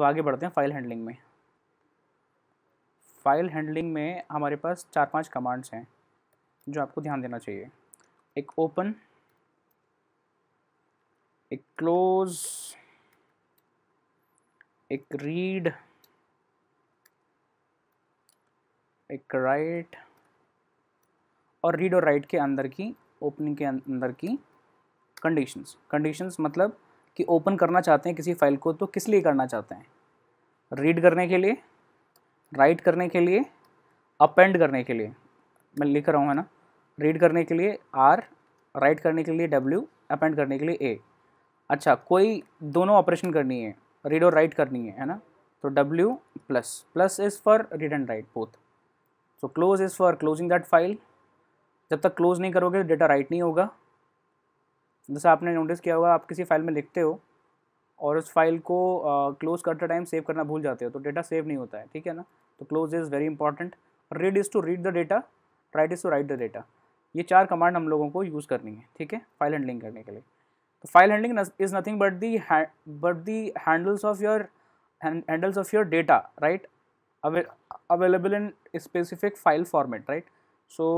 अब आगे बढ़ते हैं फाइल हैंडलिंग में फाइल हैंडलिंग में हमारे पास चार पांच कमांड्स हैं जो आपको ध्यान देना चाहिए एक ओपन एक क्लोज एक रीड एक राइट और रीड और राइट के अंदर की ओपनिंग के अंदर की कंडीशंस कंडीशंस मतलब कि ओपन करना चाहते हैं किसी फाइल को तो किस लिए करना चाहते हैं रीड करने के लिए राइट करने के लिए अपेंड करने के लिए मैं लिख रहा हूँ है ना रीड करने के लिए आर राइट करने के लिए डब्ल्यू अपेंड करने के लिए ए अच्छा कोई दोनों ऑपरेशन करनी है रीड और राइट करनी है है ना तो W plus plus is for read and write both so तो close is for closing that file जब तक क्लोज नहीं करोगे तो डेटा राइट नहीं होगा जैसे आपने नोटिस किया होगा आप किसी फाइल में लिखते हो और उस फाइल को क्लोज़ करते टाइम सेव करना भूल जाते हो तो डेटा सेव नहीं होता है ठीक है ना तो close is very important read is to read the data write is to write the data ये चार कमांड हम लोगों को यूज़ करनी है ठीक है फाइल हैंडलिंग करने के लिए तो file handling is nothing but the but the handles of your handles of your data right available in specific file format right so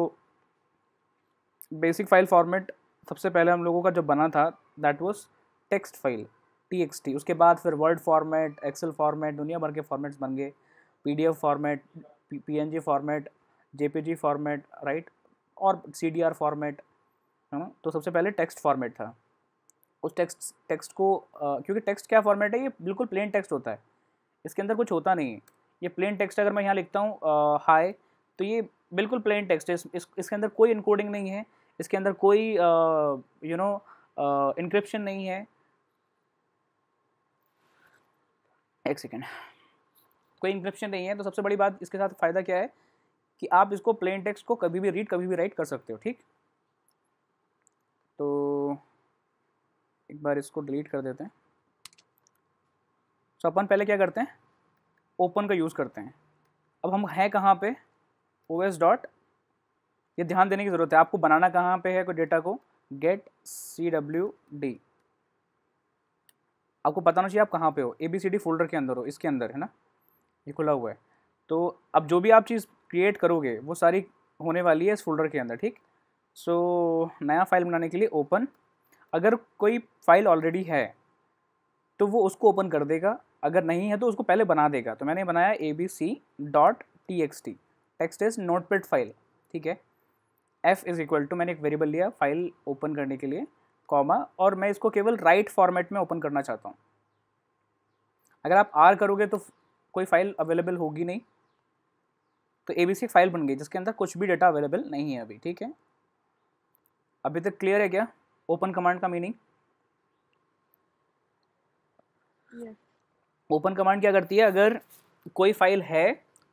basic file format सबसे पहले हम लोगों का जो बना था that was text file T उसके बाद फिर वर्ड फॉर्मेट एक्सेल फॉर्मेट दुनिया भर के फॉर्मेट्स बन गए P format P format J format right और सी फॉर्मेट है ना तो सबसे पहले टेक्स्ट फॉर्मेट था उस टेक्स्ट टेक्स्ट को आ, क्योंकि टेक्स्ट क्या फॉर्मेट है ये बिल्कुल प्लेन टेक्स्ट होता है इसके अंदर कुछ होता नहीं है ये प्लेन टेक्स्ट अगर मैं यहाँ लिखता हूँ हाई तो ये बिल्कुल प्लेन टेक्स्ट है इस, इसके अंदर कोई इनकोडिंग नहीं है इसके अंदर कोई यू नो इंक्रिप्शन नहीं है एक सेकेंड कोई इंक्रिप्शन नहीं है तो सबसे बड़ी बात इसके साथ फ़ायदा क्या है कि आप इसको प्लेन टेक्स्ट को कभी भी रीड कभी भी राइट कर सकते हो ठीक तो एक बार इसको डिलीट कर देते हैं तो अपन पहले क्या करते हैं ओपन का यूज़ करते हैं अब हम हैं कहाँ पे ओ एस डॉट ये ध्यान देने की ज़रूरत है आपको बनाना कहाँ पे है कोई डेटा को गेट सी डब्ल्यू डी आपको पता होना चाहिए आप कहाँ पे हो A B C D folder के अंदर हो इसके अंदर है ना ये खुला हुआ है तो अब जो भी आप चीज़ क्रिएट करोगे वो सारी होने वाली है इस फोल्डर के अंदर ठीक सो so, नया फाइल बनाने के लिए ओपन अगर कोई फाइल ऑलरेडी है तो वो उसको ओपन कर देगा अगर नहीं है तो उसको पहले बना देगा तो मैंने बनाया A B C dot T X T text is note file ठीक है f इज़ इक्वल टू मैंने एक वेरिएबल लिया फाइल ओपन करने के लिए कॉमा और मैं इसको केवल राइट फॉर्मेट में ओपन करना चाहता हूँ अगर आप आर करोगे तो कोई फाइल अवेलेबल होगी नहीं तो ए बी फाइल बन गई जिसके अंदर कुछ भी डेटा अवेलेबल नहीं है अभी ठीक है अभी तक क्लियर है क्या ओपन कमांड का मीनिंग ओपन कमांड क्या करती है अगर कोई फाइल है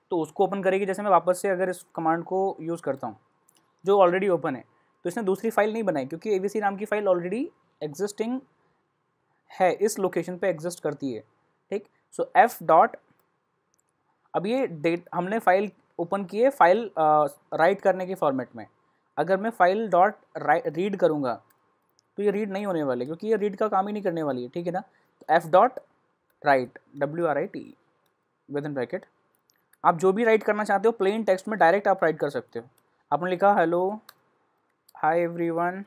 तो उसको ओपन करेगी जैसे मैं वापस से अगर इस कमांड को यूज़ करता हूँ जो ऑलरेडी ओपन है तो इसने दूसरी फाइल नहीं बनाई क्योंकि ए नाम की फाइल ऑलरेडी एग्जिस्टिंग है इस लोकेशन पे एग्जिस्ट करती है ठीक सो एफ डॉट अब ये डेट हमने फाइल ओपन की है फाइल राइट करने के फॉर्मेट में अगर मैं फाइल डॉट रीड करूँगा तो ये रीड नहीं होने वाले क्योंकि ये रीड का काम ही नहीं करने वाली है ठीक है ना F dot write W R I T within bracket आप जो भी राइट करना चाहते हो प्लेन टेक्स्ट में डायरेक्ट आप राइट कर सकते हो आपने लिखा hello hi everyone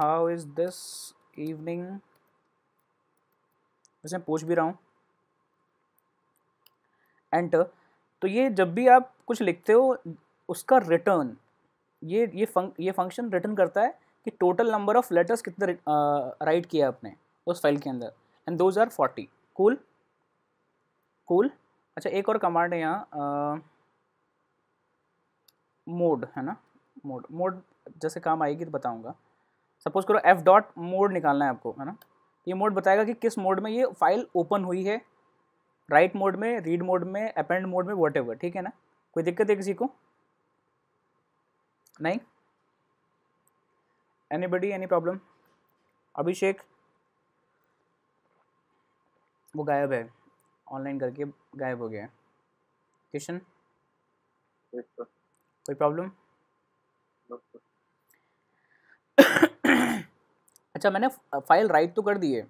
how is this evening वैसे मैं पूछ भी रहा हूँ एंटर तो ये जब भी आप कुछ लिखते हो उसका रिटर्न ये ये फंक ये फंक्शन रिटर्न करता है कि टोटल नंबर ऑफ लेटर्स कितने राइट किया आपने उस फाइल के अंदर and those are forty cool cool अच्छा एक और कमांड है यहाँ मोड है ना मोड मोड जैसे काम आएगी तो बताऊँगा सपोज करो एफ डॉट मोड निकालना है आपको है ना ये मोड बताएगा कि किस मोड में ये फाइल ओपन हुई है राइट मोड में रीड मोड में अपेंड मोड में वॉट एवर ठीक है ना कोई दिक्कत है किसी को नहीं anybody any problem Abhishek वो गायब है ऑनलाइन करके गायब हो गया है किशन yes, कोई प्रॉब्लम अच्छा मैंने फाइल राइट तो कर दी है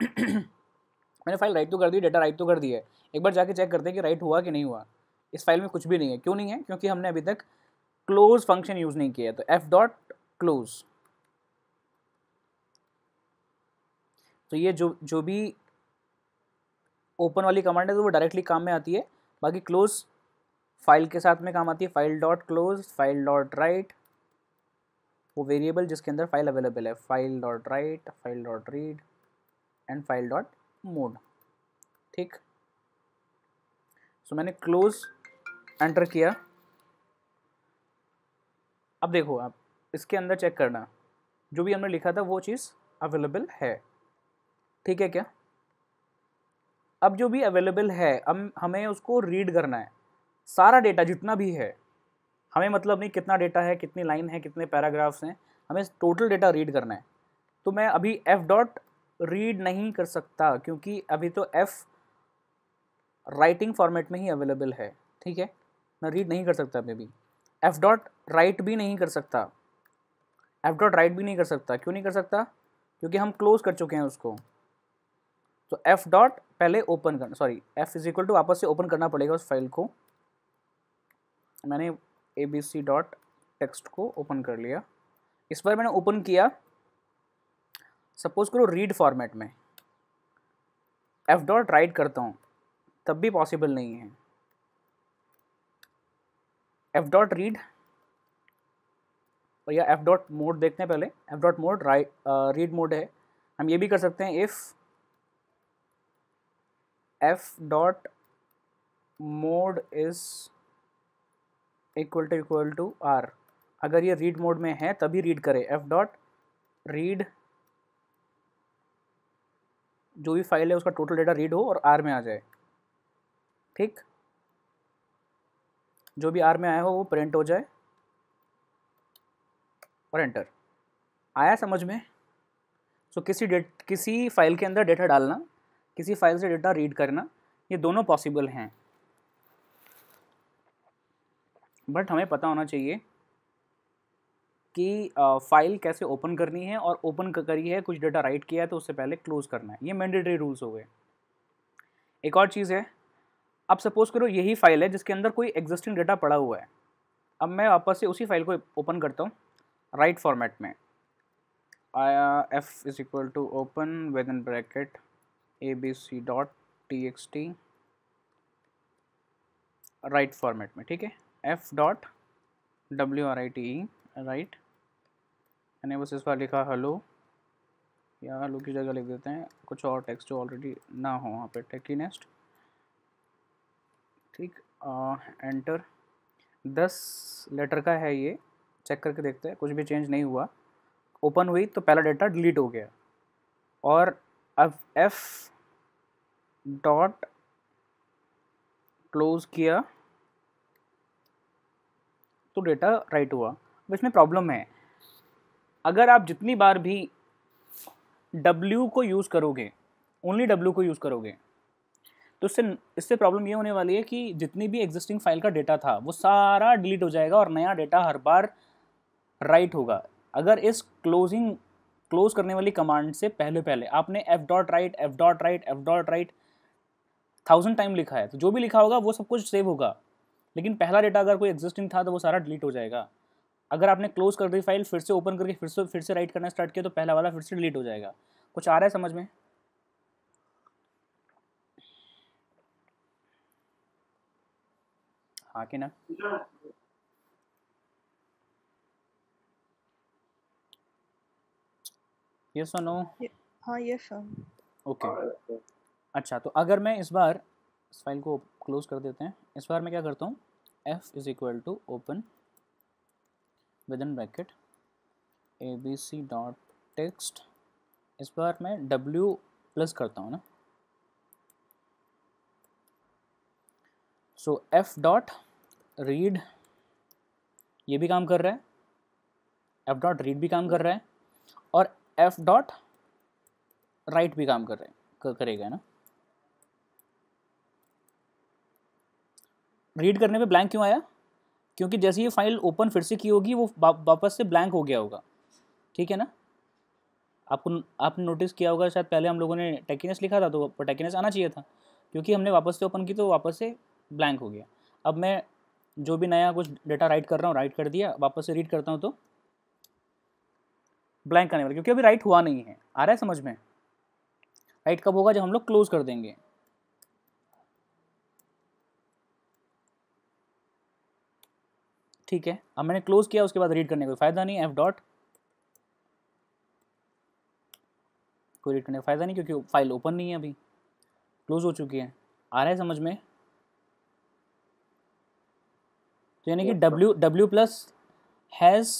मैंने फाइल राइट तो कर दी डेटा राइट तो कर दी है एक बार जाके चेक करते हैं कि राइट हुआ कि नहीं हुआ इस फाइल में कुछ भी नहीं है क्यों नहीं है क्योंकि हमने अभी तक क्लोज फंक्शन यूज़ नहीं किया तो एफ डॉट क्लोज तो ये जो जो भी ओपन वाली कमांड है तो वो डायरेक्टली काम में आती है बाकी क्लोज फाइल के साथ में काम आती है file dot close file dot write वो वेरिएबल जिसके अंदर फाइल अवेलेबल है file dot write file dot read and file dot mode ठीक सो मैंने क्लोज एंटर किया अब देखो आप इसके अंदर चेक करना जो भी हमने लिखा था वो चीज़ अवेलेबल है ठीक है क्या अब जो भी अवेलेबल है अब हमें उसको रीड करना है सारा डेटा जितना भी है हमें मतलब नहीं कितना डेटा है कितनी लाइन है कितने पैराग्राफ्स हैं हमें टोटल डेटा रीड करना है तो मैं अभी एफ डॉट रीड नहीं कर सकता क्योंकि अभी तो एफ़ राइटिंग फॉर्मेट में ही अवेलेबल है ठीक है मैं रीड नहीं कर सकता अभी भी एफ डॉट राइट भी नहीं कर सकता एफ डॉट राइट भी नहीं कर सकता क्यों नहीं कर सकता क्योंकि हम क्लोज कर चुके हैं उसको तो एफ डॉट पहले ओपन करना sorry F is equal to वापस से ओपन करना पड़ेगा उस फाइल को मैंने A B C dot text को ओपन कर लिया इस बार मैंने ओपन किया सपोज करो रीड फॉर्मेट में एफ डॉट राइट करता हूँ तब भी पॉसिबल नहीं है एफ डॉट रीड और या एफ डॉट मोड देखते हैं पहले F dot mode right read mode है हम ये भी कर सकते हैं if F dot mode is equal to equal to R अगर ये रीड मोड में है तभी रीड करे एफ डॉट रीड जो भी फाइल है उसका टोटल डेटा रीड हो और आर में आ जाए ठीक जो भी आर में आया हो वो प्रिंट हो जाए और एंटर आया समझ में सो so, किसी डेट किसी फाइल के अंदर डेटा डालना किसी फाइल से डेटा रीड करना ये दोनों पॉसिबल हैं बट हमें पता होना चाहिए कि फ़ाइल कैसे ओपन करनी है और ओपन करी है कुछ डाटा राइट किया है तो उससे पहले क्लोज़ करना है ये मैंडेटरी रूल्स हो गए एक और चीज़ है अब सपोज़ करो यही फाइल है जिसके अंदर कोई एग्जिस्टिंग डाटा पड़ा हुआ है अब मैं वापस से उसी फाइल को ओपन करता हूँ राइट फॉर्मेट में F is equal to open within bracket A B C dot T X T write format में ठीक है F dot W R I T right मैंने बस इस बार लिखा हेलो या हेलो की जगह लिख देते हैं कुछ और टेक्स्ट जो ऑलरेडी ना हो वहाँ पे टेकी नेस्ट ठीक एंटर दस लेटर का है ये चेक करके देखते हैं कुछ भी चेंज नहीं हुआ ओपन हुई तो पहला डेटा डिलीट हो गया और अब एफ डॉट क्लोज किया तो डेटा राइट हुआ अब इसमें प्रॉब्लम है अगर आप जितनी बार भी डब्ल्यू को यूज़ करोगे ओनली डब्ल्यू को यूज़ करोगे तो इससे इससे प्रॉब्लम ये होने वाली है कि जितनी भी एग्जिस्टिंग फाइल का डेटा था वो सारा डिलीट हो जाएगा और नया डेटा हर बार राइट होगा अगर इस क्लोजिंग क्लोज करने वाली कमांड से पहले पहले आपने F dot write F dot write F dot write thousand time लिखा है तो जो भी लिखा होगा वो सब कुछ सेव होगा लेकिन पहला डेटा अगर कोई एग्जिस्टिंग था तो वो सारा डिलीट हो जाएगा अगर आपने क्लोज कर दी फाइल फिर से ओपन करके फिर से फिर से राइट करना स्टार्ट किया तो पहला वाला फिर से डिलीट हो जाएगा कुछ आ रहा है समझ में हाँ कि ना यस और नो हाँ यस ओके अच्छा तो अगर मैं इस बार इस फाइल को क्लोज कर देते हैं इस बार मैं क्या करता हूँ F is equal to open within bracket A B C dot text इस बार मैं डब्ल्यू प्लस करता हूँ ना सो एफ डॉट रीड ये भी काम कर रहा है एफ डॉट रीड भी काम कर रहा है और एफ डॉट राइट भी काम कर रहा है करेगा ना रीड करने पे ब्लैंक क्यों आया क्योंकि जैसे ये फाइल ओपन फिर से की होगी वो वापस से ब्लैंक हो गया होगा ठीक है ना आपको आपने नोटिस किया होगा शायद पहले हम लोगों ने टेकिनेस लिखा था तो टेकिनेस आना चाहिए था क्योंकि हमने वापस से ओपन की तो वापस से ब्लैंक हो गया अब मैं जो भी नया कुछ डेटा राइट कर रहा हूँ राइट कर दिया वापस से रीड करता हूँ तो ब्लैंक आने वाला क्योंकि अभी राइट हुआ नहीं है आ रहा है समझ में राइट कब होगा जब हम लोग क्लोज कर देंगे ठीक है अब मैंने क्लोज किया उसके बाद रीड करने कोई फ़ायदा नहीं एफ डॉट कोई रीड करने का फ़ायदा नहीं क्योंकि फाइल ओपन नहीं है अभी क्लोज हो चुकी है आ रहा है समझ में तो यानी कि W W plus has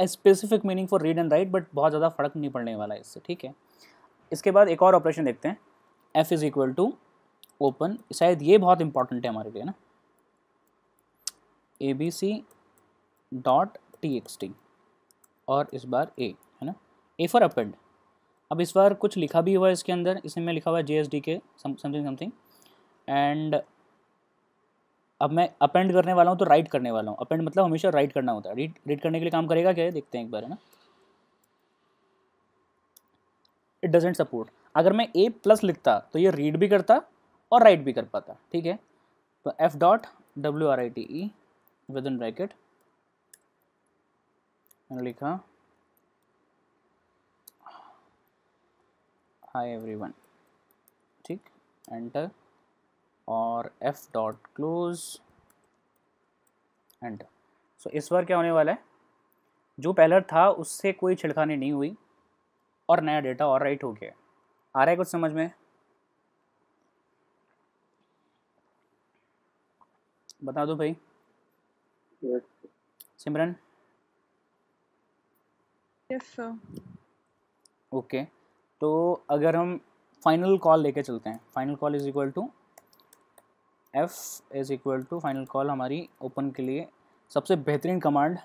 a specific meaning for read and write but बहुत ज़्यादा फ़र्क नहीं पड़ने वाला है इससे ठीक है इसके बाद एक और ऑपरेशन देखते हैं F is equal to open शायद ये बहुत इंपॉर्टेंट है हमारे लिए ना A B C dot T X T और इस बार ए है ना ए फॉर अपेंड अब इस बार कुछ लिखा भी हुआ है इसके अंदर इसमें मैं लिखा हुआ है J S D K something something and अब मैं अपेंड करने वाला हूँ तो राइट करने वाला हूँ अपेंड मतलब हमेशा राइट करना होता है रीड रीड करने के लिए काम करेगा क्या है देखते हैं एक बार है ना इट डजेंट सपोर्ट अगर मैं ए प्लस लिखता तो ये रीड भी करता और राइट भी कर पाता ठीक है तो F dot W R I T E within bracket मैंने लिखा हाय एवरीवन ठीक एंटर और F dot close enter so इस बार क्या होने वाला है जो पहले था उससे कोई छिड़खानी नहीं हुई और नया डेटा और राइट हो गया आ रहा है कुछ समझ में बता दो भाई सिमरन यस सर ओके तो अगर हम फाइनल कॉल लेके चलते हैं final call is equal to F is equal to final call हमारी ओपन के लिए सबसे बेहतरीन कमांड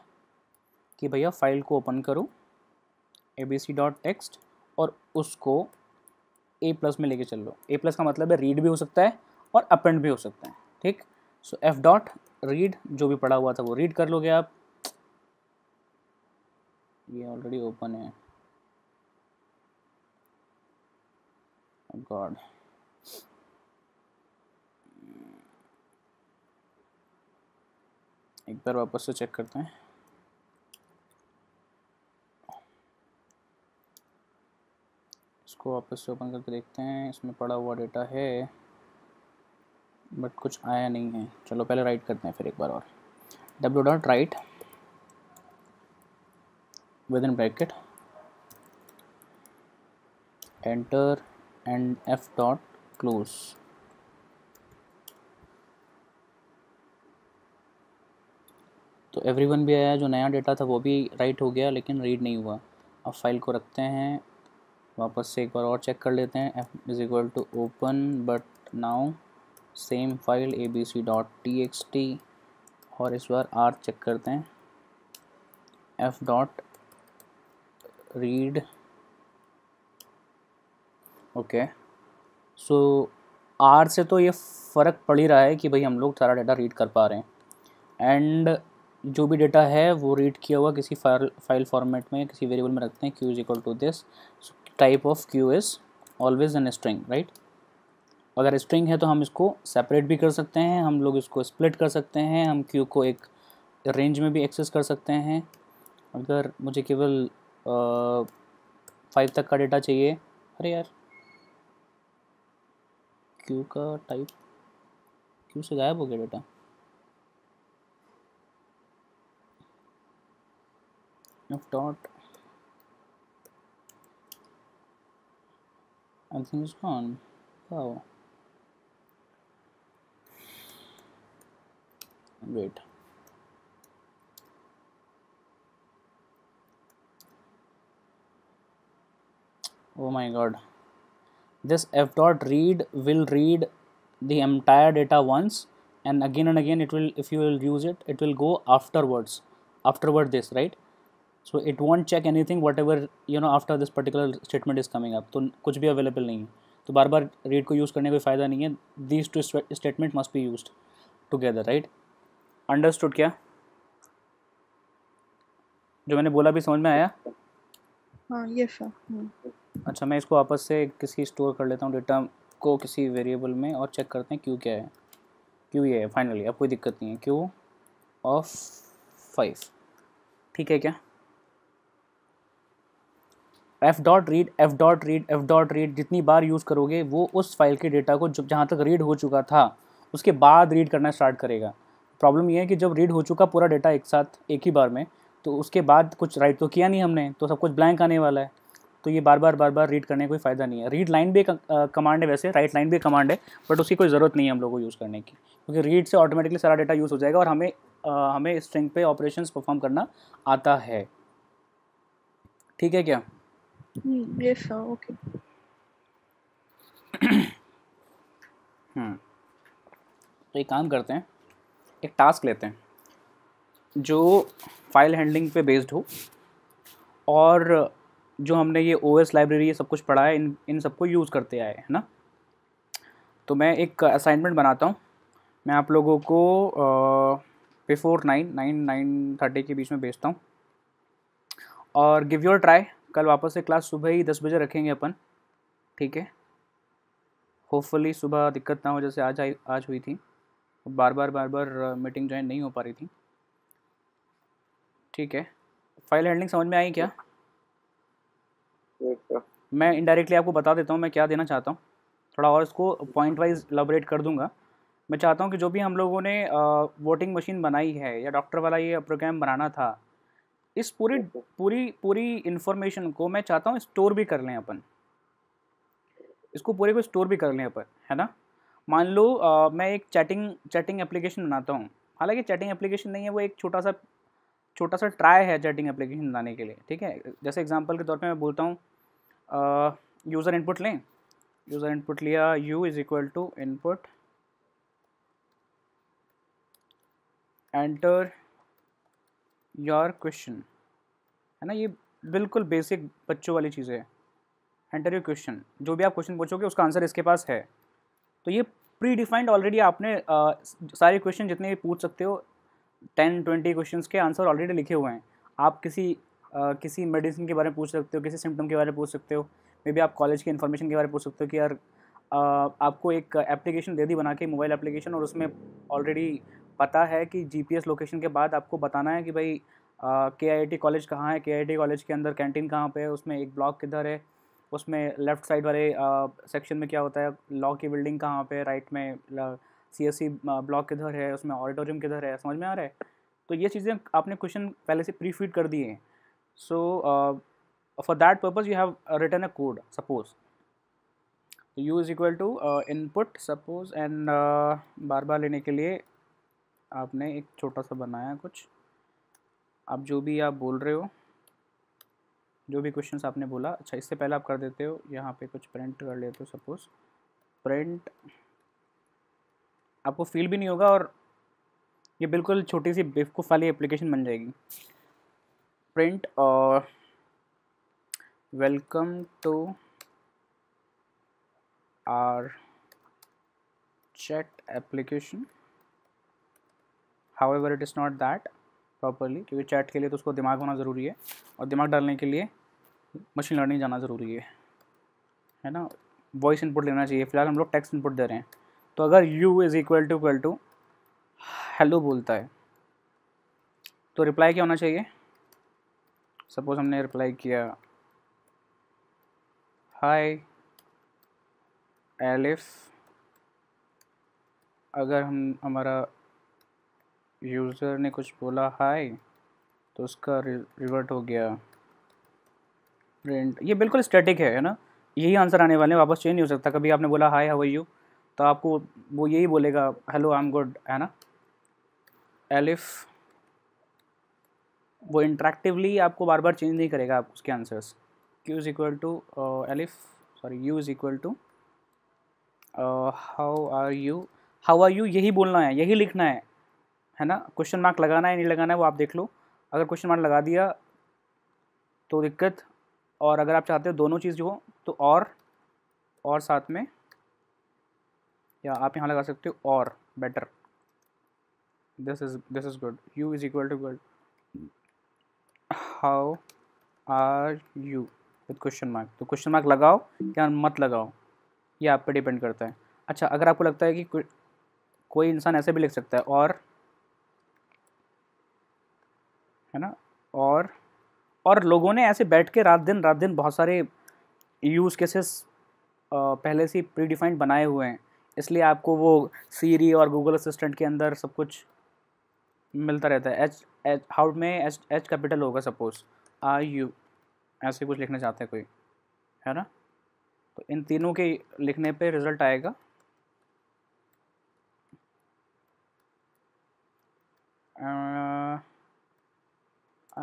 कि भैया फाइल को ओपन करूँ A B C dot text और उसको ए प्लस में लेके चल लो ए प्लस का मतलब है रीड भी हो सकता है और अपेंड भी हो सकता है ठीक सो एफ डॉट रीड जो भी पढ़ा हुआ था वो रीड कर लोगे आप ये ऑलरेडी ओपन है गॉड oh एक बार वापस से चेक करते हैं इसको वापस से ओपन करके देखते हैं इसमें पड़ा हुआ डेटा है बट कुछ आया नहीं है चलो पहले राइट करते हैं फिर एक बार और W dot write within bracket enter and f dot close तो एवरी वन भी आया जो नया डेटा था वो भी राइट हो गया लेकिन रीड नहीं हुआ अब फाइल को रखते हैं वापस से एक बार और चेक कर लेते हैं F is equal to open but now same file A B C dot T X T और इस बार आर चेक करते हैं F dot read okay so R से तो ये फ़र्क पड़ ही रहा है कि भाई हम लोग सारा डाटा रीड कर पा रहे हैं एंड जो भी डाटा है वो रीड किया हुआ किसी फाइल फाइल फॉर्मेट में किसी वेरिएबल में रखते हैं Q is equal to this type of Q is always an string right अगर स्ट्रिंग है तो हम इसको सेपरेट भी कर सकते हैं हम लोग इसको स्प्लिट कर सकते हैं हम क्यू को एक रेंज में भी एक्सेस कर सकते हैं अगर मुझे केवल फाइव तक का डेटा चाहिए अरे यार क्यू का टाइप क्यू से गायब हो गया data dot everything is gone. Wow. Wait. oh my god this f dot read will read the entire data once and again and again it will if you will use it it will go afterwards afterward this right so it won't check anything whatever you know after this particular statement is coming up तो कुछ भी available नहीं है तो बार बार read को use करने का फ़ायदा नहीं है these two statement must be used together right understood क्या जो मैंने बोला भी समझ में आया हाँ यस सर अच्छा मैं इसको आपस से किसी स्टोर कर लेता हूँ डेटा को किसी वेरिएबल में और चेक करते हैं क्यों क्या है क्यों ये है फाइनली अब कोई दिक्कत नहीं है क्यू ऑफ फाइव ठीक है क्या F dot read F dot read F dot read जितनी बार यूज़ करोगे वो उस फाइल के डेटा को जब जहाँ तक रीड हो चुका था उसके बाद रीड करना स्टार्ट करेगा प्रॉब्लम ये है कि जब रीड हो चुका पूरा डेटा एक साथ एक ही बार में तो उसके बाद कुछ राइट तो किया नहीं हमने तो सब कुछ ब्लैंक आने वाला है तो ये बार बार बार बार रीड करने का कोई फ़ायदा नहीं है रीड लाइन भी कमांड है वैसे राइट लाइन भी कमांड है बट उसकी कोई ज़रूरत नहीं है हम लोग को यूज़ करने की क्योंकि रीड से ऑटोमेटिकली सारा डाटा यूज़ हो जाएगा और हमें आ, हमें स्ट्रिंग पे ऑपरेशंस परफॉर्म करना आता है ठीक है क्या यस hmm, ओके hmm. तो एक काम करते हैं एक टास्क लेते हैं जो फाइल हैंडलिंग पे बेस्ड हो और जो हमने ये ओ एस लाइब्रेरी ये सब कुछ पढ़ा है इन इन सबको यूज़ करते आए है ना तो मैं एक असाइनमेंट बनाता हूँ मैं आप लोगों को before nine nine nine thirty के बीच में भेजता हूँ और गिव योर ट्राई कल वापस से क्लास सुबह ही दस बजे रखेंगे अपन ठीक है होपफुली सुबह दिक्कत ना हो जैसे आज आई आज हुई थी बार बार बार बार मीटिंग ज्वाइन नहीं हो पा रही थी ठीक है फाइल हैंडलिंग समझ में आई क्या मैं इनडायरेक्टली आपको बता देता हूँ मैं क्या देना चाहता हूँ थोड़ा और इसको पॉइंट वाइज लबरेट कर दूंगा मैं चाहता हूँ कि जो भी हम लोगों ने वोटिंग मशीन बनाई है या डॉक्टर वाला ये प्रोग्राम बनाना था इस पूरी पूरी पूरी इन्फॉर्मेशन को मैं चाहता हूँ स्टोर भी कर लें अपन इसको पूरे को स्टोर भी कर लें अपन है ना मान लो आ, मैं एक चैटिंग चैटिंग एप्लीकेशन बनाता हूँ हालांकि चैटिंग एप्लीकेशन नहीं है वो एक छोटा सा छोटा सा ट्राई है चैटिंग एप्लीकेशन बनाने के लिए ठीक है जैसे एग्जांपल के तौर पे मैं बोलता हूँ यूज़र इनपुट लें यूज़र इनपुट लिया u is equal to input enter your question है ना ये बिल्कुल बेसिक बच्चों वाली चीज़ है एंटर यू क्वेश्चन जो भी आप क्वेश्चन पूछोगे उसका आंसर इसके पास है तो ये प्री डिफाइंड ऑलरेडी आपने आ, सारे क्वेश्चन जितने भी पूछ सकते हो टेन ट्वेंटी क्वेश्चन के आंसर ऑलरेडी लिखे हुए हैं आप किसी किसी मेडिसिन के बारे में पूछ सकते हो किसी सिम्टम के बारे में पूछ सकते हो मे बी आप कॉलेज की इन्फॉर्मेशन के बारे में पूछ सकते हो कि यार आपको एक एप्लीकेशन दे दी बना के मोबाइल एप्लीकेशन और उसमें ऑलरेडी पता है कि जीपीएस लोकेशन के बाद आपको बताना है कि भाई के आई टी कॉलेज कहाँ है के आई टी कॉलेज के अंदर कैंटीन कहाँ पे है उसमें एक ब्लॉक किधर है उसमें लेफ़्ट साइड वाले सेक्शन में क्या होता है लॉ की बिल्डिंग कहाँ पे राइट में सी एस सी ब्लॉक किधर है उसमें ऑडिटोरियम किधर है समझ में आ रहा है तो ये चीज़ें आपने क्वेश्चन पहले से प्री फीड कर दिए हैं So, uh, for that purpose you have uh, written a code suppose u is equal to uh, input suppose and बार बार लेने के लिए आपने एक छोटा सा बनाया कुछ आप जो भी आप बोल रहे हो जो भी क्वेश्चन आपने बोला अच्छा इससे पहले आप कर देते हो यहाँ पे कुछ प्रिंट कर लेते हो सपोज प्रिंट आपको फील भी नहीं होगा और ये बिल्कुल छोटी सी बेवकूफ़ वाली एप्लीकेशन बन जाएगी print uh, welcome to our chat application however it is not that properly क्योंकि चैट के लिए तो उसको दिमाग होना ज़रूरी है और दिमाग डालने के लिए मशीन लर्निंग जाना ज़रूरी है है ना वॉइस इनपुट लेना चाहिए फिलहाल हम लोग टेक्स्ट इनपुट दे रहे हैं तो अगर u is equal to equal to hello बोलता है तो रिप्लाई क्या होना चाहिए सपोज हमने रिप्लाई किया हाय एलिफ अगर हम हमारा यूज़र ने कुछ बोला हाय तो उसका रिवर्ट हो गया प्रिंट ये बिल्कुल स्टैटिक है ना यही आंसर आने वाले हैं वापस चेंज नहीं हो सकता कभी आपने बोला हाय हवाई यू तो आपको वो यही बोलेगा हेलो आई एम गुड है ना एलिफ़ वो इंट्रैक्टिवली आपको बार बार चेंज नहीं करेगा आप उसके answers q is equal to elif sorry u is equal to how are you how are you यही बोलना है यही लिखना है है ना क्वेश्चन मार्क लगाना है नहीं लगाना है वो आप देख लो अगर क्वेश्चन मार्क लगा दिया तो दिक्कत और अगर आप चाहते हो दोनों चीज़ हो तो और और साथ में या आप यहाँ लगा सकते हो और better this is this is good u is equal to good how are you with question mark तो क्वेश्चन मार्क लगाओ या मत लगाओ ये आप पे डिपेंड करता है अच्छा अगर आपको लगता है कि कोई इंसान ऐसे भी लिख सकता है और है ना और और लोगों ने ऐसे बैठ के रात दिन रात दिन बहुत सारे यूज़ केसेस पहले से प्री डिफाइंड बनाए हुए हैं इसलिए आपको वो सीरी और गूगल असिस्टेंट के अंदर सब कुछ मिलता रहता है एच एच हाउ में एच एच कैपिटल होगा सपोज आई यू ऐसे कुछ लिखना चाहते हैं कोई है ना तो इन तीनों के लिखने पे रिजल्ट आएगा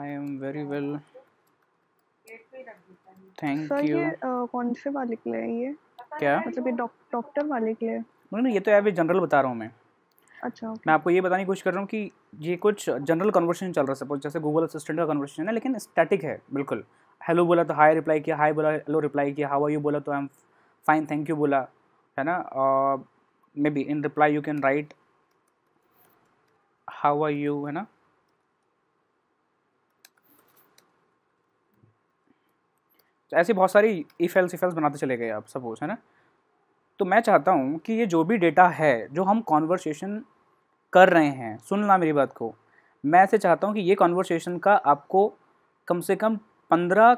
I am very well thank you कौन से वाले के लिए ये क्या मतलब ये डॉक्टर वाले के लिए नहीं ये तो अभी जनरल बता रहा हूँ मैं अच्छा मैं आपको ये बताने की कोशिश कर रहा हूँ कि ये कुछ जनरल कन्वर्सेशन चल रहा है सपोज जैसे गूगल असिस्टेंट का कन्वर्सेशन है लेकिन स्टैटिक है बिल्कुल हेलो बोला तो हाई रिप्लाई किया हाई बोला हेलो रिप्लाई किया हाउ आर यू बोला तो I am fine thank you बोला है ना maybe in reply you can write how are you है ना तो ऐसी बहुत सारी इफेल्स इफेल्स बनाते चले गए आप सपोज है ना तो मैं चाहता हूँ कि ये जो भी डेटा है जो हम कॉन्वर्सेशन कर रहे हैं सुनना मेरी बात को मैं ऐसे चाहता हूँ कि ये कॉन्वर्सेशन का आपको कम से कम पंद्रह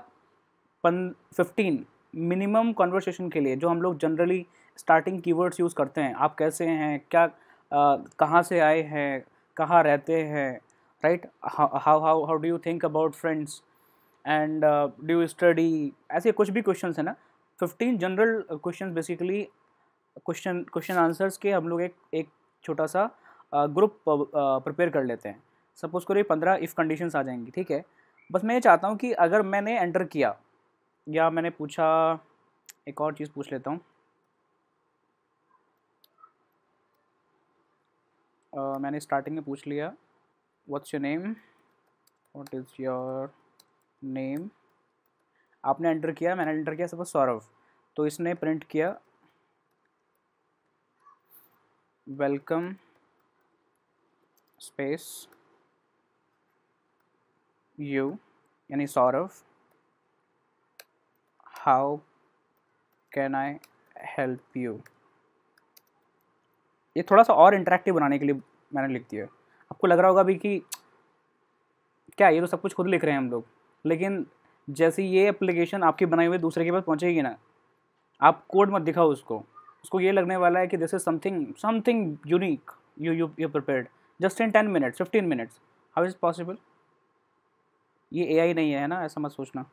पन फिफ्टीन मिनिमम कॉन्वर्सेशन के लिए जो हम लोग जनरली स्टार्टिंग कीवर्ड्स यूज़ करते हैं आप कैसे हैं क्या कहाँ से आए हैं कहाँ रहते हैं right how how how do you think about friends and do you study ऐसे कुछ भी क्वेश्चन हैं ना fifteen general question basically question question answers के हम लोग एक एक छोटा सा ग्रुप प्रिपेयर कर लेते हैं सपोज़ करिए पंद्रह इफ़ कंडीशंस आ जाएंगी ठीक है बस मैं ये चाहता हूँ कि अगर मैंने एंटर किया या मैंने पूछा एक और चीज़ पूछ लेता हूँ Uh, मैंने स्टार्टिंग में पूछ लिया what's your name what is your name आपने एंटर किया मैंने एंटर किया सपोज सौरभ तो इसने प्रिंट किया welcome space you any sort of how can I help you ये थोड़ा सा और इंटरेक्टिव बनाने के लिए मैंने लिख दिया आपको लग रहा होगा भी कि क्या ये तो सब कुछ खुद लिख रहे हैं हम लोग लेकिन जैसे ये एप्लीकेशन आपकी बनाई हुई दूसरे के पास पहुँचेगी ना आप कोड मत दिखाओ उसको उसको ये लगने वाला है कि this is something something unique you you you prepared just in ten minutes fifteen minutes how is possible ये ए नहीं है ना ऐसा मत सोचना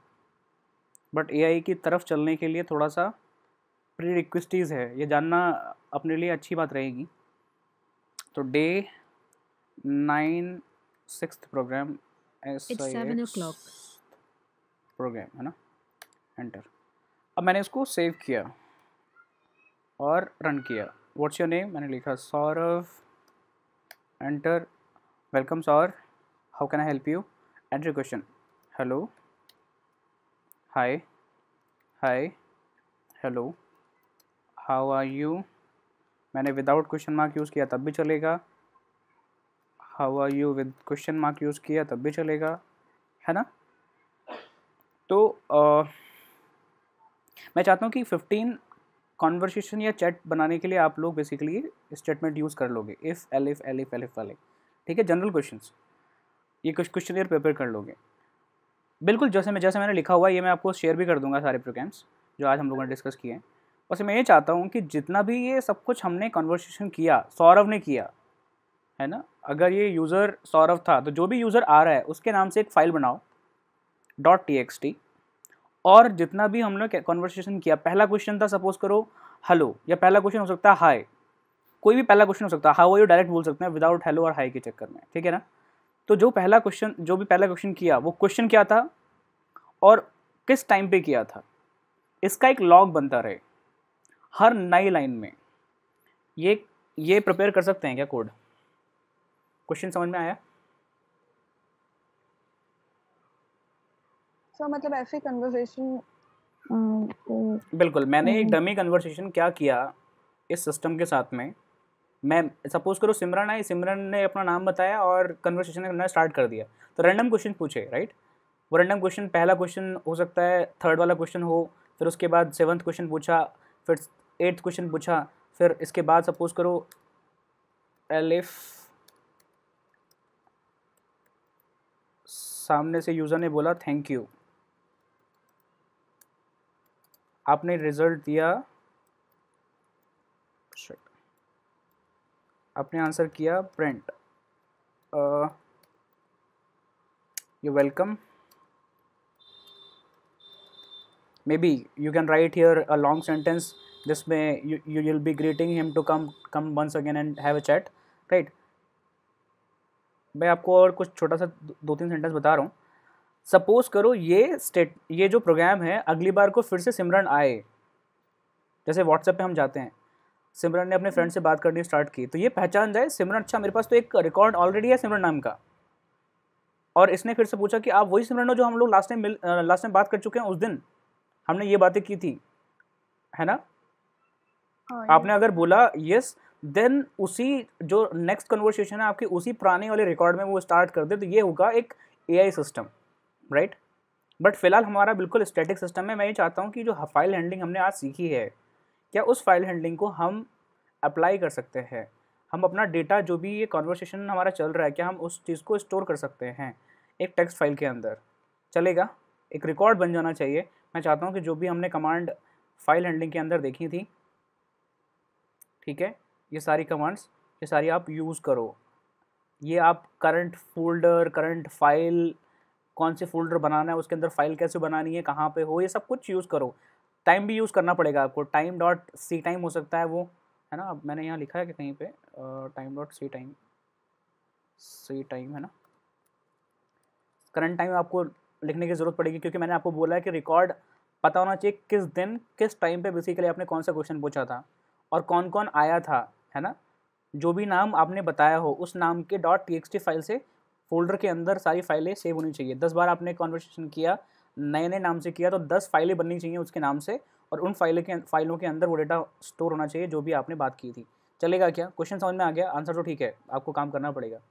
बट ए की तरफ चलने के लिए थोड़ा सा प्री रिक्वेस्टीज़ है ये जानना अपने लिए अच्छी बात रहेगी तो day nine six program s program है ना एंटर अब मैंने इसको सेव किया और रन किया व्हाट्स योर नेम मैंने लिखा सौरभ एंटर वेलकम सौर how can I help you enter question hello hi hi hello how are you मैंने विदाउट क्वेश्चन मार्क यूज़ किया तब भी चलेगा how are you with question mark use किया तब भी चलेगा है ना तो आ, मैं चाहता हूँ कि फिफ्टीन कॉन्वर्सेशन या चैट बनाने के लिए आप लोग बेसिकली स्टेटमेंट यूज़ कर लोगे if elif elif elif ठीक है जनरल क्वेश्चन ये कुछ क्वेश्चन ईयर प्रिपेयर कर लोगे बिल्कुल जैसे मैं जैसे मैंने लिखा हुआ है ये मैं आपको शेयर भी कर दूंगा सारे प्रोग्राम्स जो आज हम लोगों ने डिस्कस किए हैं वैसे मैं ये चाहता हूँ कि जितना भी ये सब कुछ हमने कॉन्वर्सेशन किया सौरव ने किया है ना अगर ये यूज़र सौरव था तो जो भी यूज़र आ रहा है उसके नाम से एक फ़ाइल बनाओ डॉट टी एक्स टी और जितना भी हम लोग कॉन्वर्सेशन किया पहला क्वेश्चन था सपोज करो हेलो या पहला क्वेश्चन हो सकता है हाई कोई भी पहला क्वेश्चन हो सकता है हाउ यू डायरेक्ट बोल सकते हैं विदाउट हेलो और हाई के चक्कर में ठीक है ना तो जो पहला क्वेश्चन जो भी पहला क्वेश्चन किया वो क्वेश्चन क्या था और किस टाइम पे किया था इसका एक लॉग बनता रहे हर नई लाइन में ये ये प्रिपेयर कर सकते हैं क्या कोड क्वेश्चन समझ में आया सो मतलब ऐसे कन्वर्सेशन तो बिल्कुल मैंने एक डमी हम्म। कन्वर्सेशन क्या किया इस सिस्टम के साथ में मैं सपोज करो सिमरन आई सिमरन ने अपना नाम बताया और कन्वर्सेशन करना स्टार्ट कर दिया तो रैंडम क्वेश्चन पूछे राइट वो रैंडम क्वेश्चन पहला क्वेश्चन हो सकता है थर्ड वाला क्वेश्चन हो फिर उसके बाद सेवन्थ क्वेश्चन पूछा फिर एट्थ क्वेश्चन पूछा फिर इसके बाद सपोज करो एलिफ सामने से यूज़र ने बोला थैंक यू आपने रिजल्ट दिया आपने आंसर किया print you welcome maybe you can write here a long sentence जिसमें you you will be greeting him to come come once again and have a chat right मैं आपको और कुछ छोटा सा दो तीन सेंटेंस बता रहा हूँ सपोज करो ये स्टेट ये जो प्रोग्राम है अगली बार को फिर से सिमरन आए जैसे व्हाट्सएप पे हम जाते हैं सिमरन ने अपने फ्रेंड से बात करनी स्टार्ट की तो ये पहचान जाए सिमरन अच्छा मेरे पास तो एक रिकॉर्ड ऑलरेडी है सिमरन नाम का और इसने फिर से पूछा कि आप वही सिमरन हो जो हम लोग लास्ट टाइम मिल लास्ट टाइम बात कर चुके हैं उस दिन हमने ये बातें की थी है ना हाँ, आपने अगर बोला यस देन उसी जो नेक्स्ट कन्वर्सेशन है आपके उसी पुराने वाले रिकॉर्ड में वो स्टार्ट कर दे तो ये होगा एक एआई सिस्टम राइट बट फिलहाल हमारा बिल्कुल स्टैटिक सिस्टम है मैं ये चाहता हूँ कि जो फाइल हैंडलिंग हमने आज सीखी है क्या उस फाइल हैंडलिंग को हम अप्लाई कर सकते हैं हम अपना डेटा जो भी ये कॉन्वर्सेशन हमारा चल रहा है क्या हम उस चीज़ को स्टोर कर सकते हैं एक टेक्स्ट फाइल के अंदर चलेगा एक रिकॉर्ड बन जाना चाहिए मैं चाहता हूँ कि जो भी हमने कमांड फाइल हैंडलिंग के अंदर देखी थी ठीक है ये सारी कमांड्स ये सारी आप यूज़ करो ये आप करंट फोल्डर करंट फाइल कौन से फोल्डर बनाना है उसके अंदर फाइल कैसे बनानी है कहाँ पे हो ये सब कुछ यूज़ करो टाइम भी यूज़ करना पड़ेगा आपको टाइम डॉट सी टाइम हो सकता है वो है ना अब मैंने यहाँ लिखा है कि कहीं पे time dot c time c time है ना करंट टाइम आपको लिखने की ज़रूरत पड़ेगी क्योंकि मैंने आपको बोला है कि रिकॉर्ड पता होना चाहिए किस दिन किस टाइम पे बेसिकली आपने कौन सा क्वेश्चन पूछा था और कौन कौन आया था है ना जो भी नाम आपने बताया हो उस नाम के डॉट टी फाइल से फोल्डर के अंदर सारी फाइलें सेव होनी चाहिए दस बार आपने कॉन्वर्सेशन किया नए नए नाम से किया तो दस फाइलें बननी चाहिए उसके नाम से और उन फाइलों के फाइलों के अंदर वो डेटा स्टोर होना चाहिए जो भी आपने बात की थी चलेगा क्या क्वेश्चन समझ में आ गया आंसर तो ठीक है आपको काम करना पड़ेगा